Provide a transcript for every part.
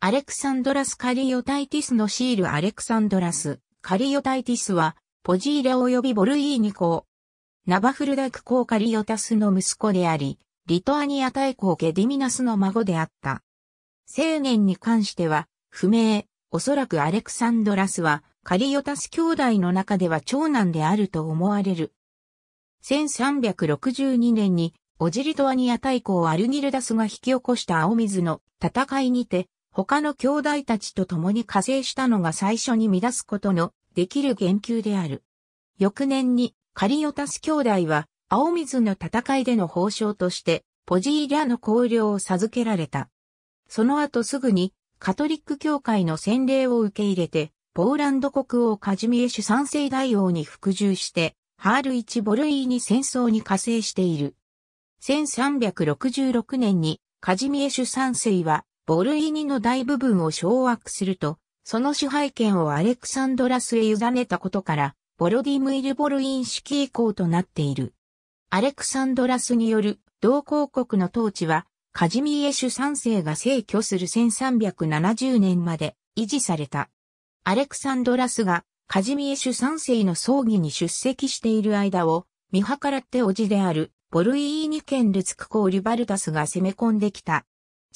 アレクサンドラス・カリオタイティスのシールアレクサンドラス・カリオタイティスは、ポジーレ及びボルイーニ公。ナバフルダク公カリオタスの息子であり、リトアニア大公ゲディミナスの孫であった。青年に関しては、不明、おそらくアレクサンドラスは、カリオタス兄弟の中では長男であると思われる。1362年に、オジリトアニア大公アルギルダスが引き起こした青水の戦いにて、他の兄弟たちと共に加勢したのが最初に乱すことのできる言及である。翌年にカリオタス兄弟は青水の戦いでの報奨としてポジーリャの香領を授けられた。その後すぐにカトリック教会の洗礼を受け入れて、ポーランド国王カジミエシュ三世大王に服従して、ハール一ボルイーに戦争に加勢している。1366年にカジミエシュ三世はボルイニの大部分を掌握すると、その支配権をアレクサンドラスへ委ねたことから、ボロディムイル・ボルイン式以降となっている。アレクサンドラスによる同公国の統治は、カジミエシュ3世が逝去する1370年まで維持された。アレクサンドラスがカジミエシュ3世の葬儀に出席している間を、見計らっておじであるボルイーニ県ルツク公リュバルタスが攻め込んできた。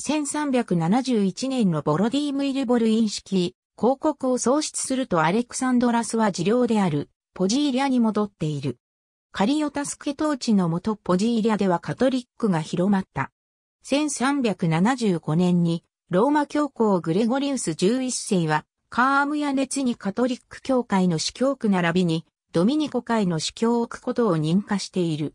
1371年のボロディームイル・ボルイン式、広告を創出するとアレクサンドラスは治療である、ポジーリアに戻っている。カリオタスケ統治のもとポジーリアではカトリックが広まった。1375年にローマ教皇グレゴリウス11世はカームや熱にカトリック教会の司教区並びにドミニコ会の司教を置くことを認可している。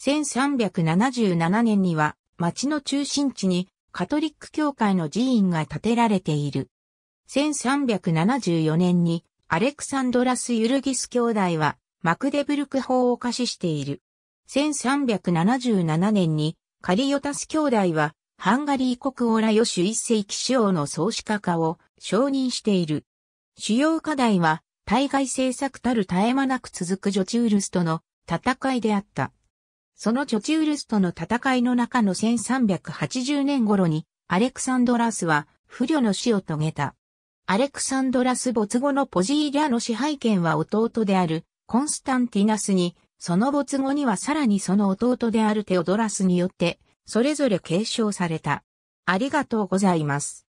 1377年には町の中心地にカトリック教会の寺院が建てられている。1374年にアレクサンドラス・ユルギス兄弟はマクデブルク法を可視している。1377年にカリヨタス兄弟はハンガリー国オラヨシュ一世紀主王の創始家化を承認している。主要課題は対外政策たる絶え間なく続くジョチウルスとの戦いであった。そのチョチウルスとの戦いの中の1380年頃に、アレクサンドラスは不慮の死を遂げた。アレクサンドラス没後のポジーリャの支配権は弟であるコンスタンティナスに、その没後にはさらにその弟であるテオドラスによって、それぞれ継承された。ありがとうございます。